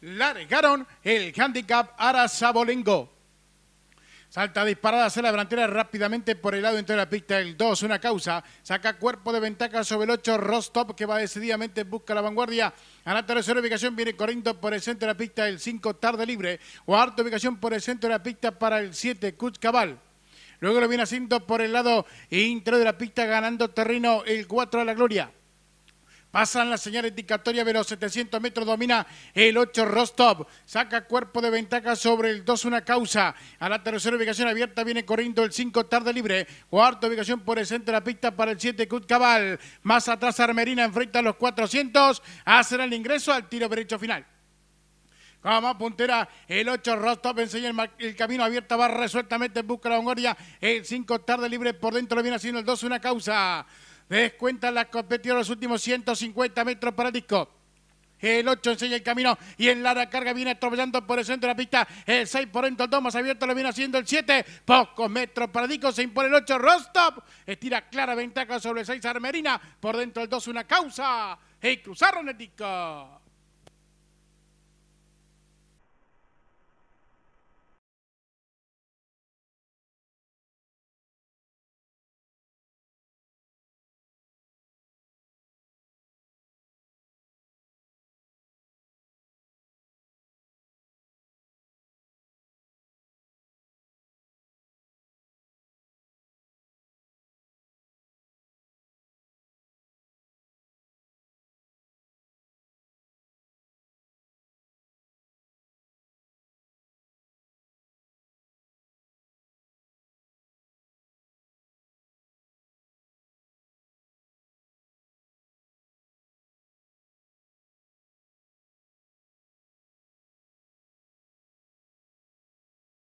largaron el handicap Arazabolengo. Salta disparada hacia la delantera rápidamente por el lado de la pista. El 2, una causa. Saca cuerpo de ventaja sobre el 8. Rostop que va decididamente busca la vanguardia. A la tercera ubicación viene corriendo por el centro de la pista. El 5, tarde libre. Cuarta ubicación por el centro de la pista para el 7, Kutz Cabal. Luego lo viene haciendo por el lado interior de la pista, ganando terreno el 4 la gloria. Pasan la señal indicatoria de los 700 metros, domina el 8 Rostov, saca cuerpo de ventaja sobre el 2 una causa. A la tercera ubicación abierta viene corriendo el 5 tarde libre. Cuarta ubicación por el centro de la pista para el 7 cut Cabal. Más atrás Armerina enfrenta a los 400, hacen el ingreso al tiro derecho final. Como puntera, el 8 Rostov enseña el, camino abierta, va resueltamente en busca de la vanguardia. El 5 tarde libre por dentro lo viene haciendo el 2 una causa. Descuenta la competición los últimos 150 metros para disco. El 8 enseña el camino y en larga carga viene atropellando por el centro de la pista. El 6 por dentro, el 2 más abierto lo viene haciendo el 7. Pocos metros para disco. se impone el 8. Rostop estira clara ventaja sobre el 6 Armerina. Por dentro el 2 una causa. Y cruzaron el disco.